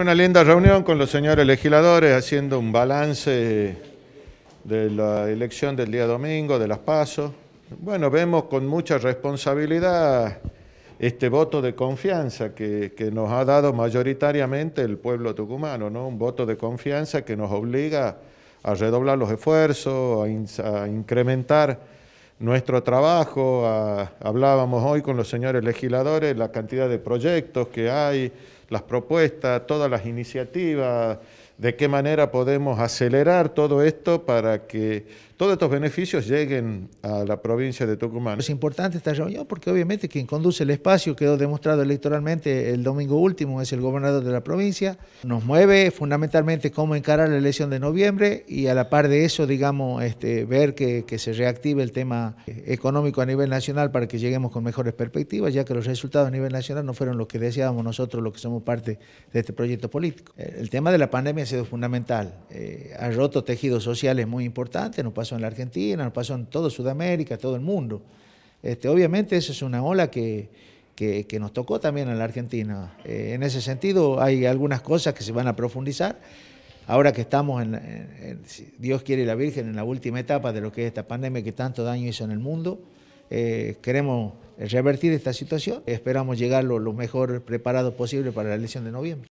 Una linda reunión con los señores legisladores haciendo un balance de la elección del día domingo, de las pasos. Bueno, vemos con mucha responsabilidad este voto de confianza que, nos ha dado mayoritariamente el pueblo tucumano, ¿no? Un voto de confianza que nos obliga a redoblar los esfuerzos, a, incrementar nuestro trabajo. hablábamos hoy con los señores legisladores la cantidad de proyectos que hay, las propuestas, todas las iniciativas, de qué manera podemos acelerar todo esto para que todos estos beneficios lleguen a la provincia de Tucumán. Es importante esta reunión porque obviamente quien conduce el espacio quedó demostrado electoralmente el domingo último, es el gobernador de la provincia. Nos mueve fundamentalmente cómo encarar la elección de noviembre y a la par de eso, digamos, este, ver que, que se reactive el tema económico a nivel nacional para que lleguemos con mejores perspectivas, ya que los resultados a nivel nacional no fueron los que deseábamos nosotros, los que somos parte de este proyecto político. El tema de la pandemia sido fundamental. Eh, ha roto tejidos sociales muy importantes, nos pasó en la Argentina, nos pasó en toda Sudamérica, todo el mundo. Este, obviamente esa es una ola que, que, nos tocó también en la Argentina. Eh, en ese sentido hay algunas cosas que se van a profundizar. Ahora que estamos, en, Dios quiere la Virgen, en la última etapa de lo que es esta pandemia que tanto daño hizo en el mundo, eh, queremos revertir esta situación. Esperamos llegar lo, lo mejor preparado posible para la elección de noviembre.